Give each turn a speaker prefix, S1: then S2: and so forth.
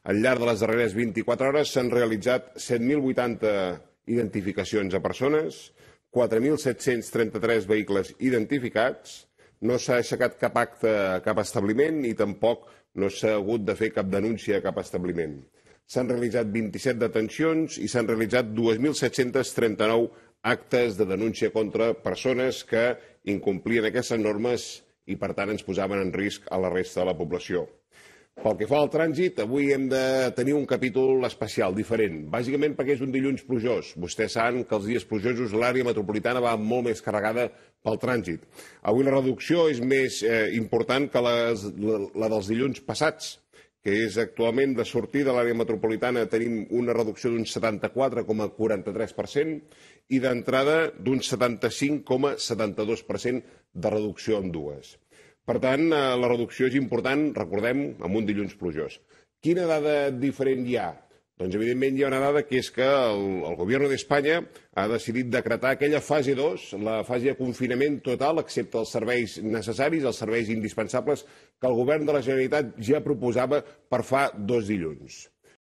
S1: Al llarg de les darreres 24 hores s'han realitzat 7.080 identificacions a persones, 4.733 vehicles identificats, no s'ha aixecat cap acte a cap establiment i tampoc no s'ha hagut de fer cap denúncia a cap establiment. S'han realitzat 27 detencions i s'han realitzat 2.739 actes de denúncia contra persones que incomplien aquestes normes i, per tant, ens posaven en risc a la resta de la població. Pel que fa al trànsit, avui hem de tenir un capítol especial, diferent, bàsicament perquè és un dilluns plujós. Vostès saben que els dies plujosos l'àrea metropolitana va molt més carregada pel trànsit. Avui la reducció és més eh, important que les, la, la dels dilluns passats, que és actualment de sortir de l'àrea metropolitana tenim una reducció d'un 74,43% i d'entrada d'un 75,72% de reducció en dues. Per tant, eh, la reducció és important, recordem, amb un dilluns plujós. Quina dada diferent hi ha? Doncs, evidentment, hi ha una dada que és que el, el govern d'Espanya ha decidit decretar aquella fase 2, la fase de confinament total, excepte els serveis necessaris, els serveis indispensables que el govern de la Generalitat ja proposava per fa dos dilluns.